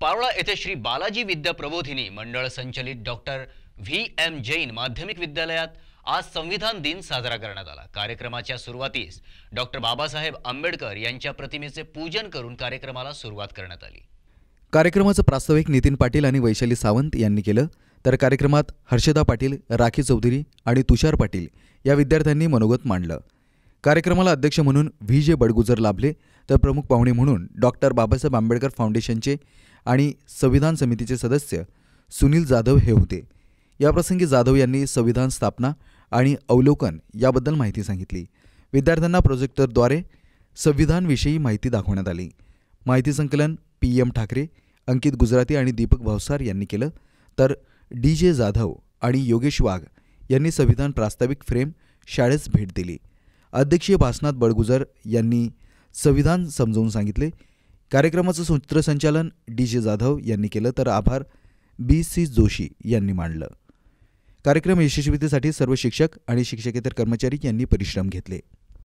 पावळा येथे श्री बालाजी विद्या प्रबोधिनी मंडळ संचलित डॉक्टर व्ही एम जैन माध्यमिक विद्यालयात आज संविधान दिन साजरा करण्यात आला कार्यक्रमाच्या सुरुवातीस डॉक्टर बाबासाहेब आंबेडकर यांच्या प्रतिमेचे पूजन करून कार्यक्रमाला सुरुवात करण्यात आली कार्यक्रमाचं प्रास्ताविक नितीन पाटील आणि वैशाली सावंत यांनी केलं तर कार्यक्रमात हर्षदा पाटील राखी चौधरी आणि तुषार पाटील या विद्यार्थ्यांनी मनोगत मांडलं कार्यक्रमाला अध्यक्ष म्हणून व्ही जे बडगुजर लाभले तर प्रमुख पाहुणे म्हणून डॉक्टर बाबासाहेब आंबेडकर फाउंडेशनचे आणि संविधान समितीचे सदस्य सुनील जाधव हे होते याप्रसंगी जाधव यांनी संविधान स्थापना आणि अवलोकन याबद्दल माहिती सांगितली विद्यार्थ्यांना प्रोजेक्टरद्वारे संविधानविषयी माहिती दाखवण्यात आली माहिती संकलन पी एम ठाकरे अंकित गुजराती आणि दीपक भावसार यांनी केलं तर डी जे जाधव आणि योगेश वाघ यांनी संविधान प्रास्ताविक फ्रेम शाळेस भेट दिली अध्यक्षीय भाषणात बळगुजर यांनी संविधान समजवून सांगितले कार्यक्रमाचं सूत्रसंचालन डी जे जाधव यांनी केलं तर आभार बी सी जोशी यांनी मांडलं कार्यक्रम यशस्वीतेसाठी सर्व शिक्षक आणि शिक्षकेतर कर्मचारी यांनी परिश्रम घेतले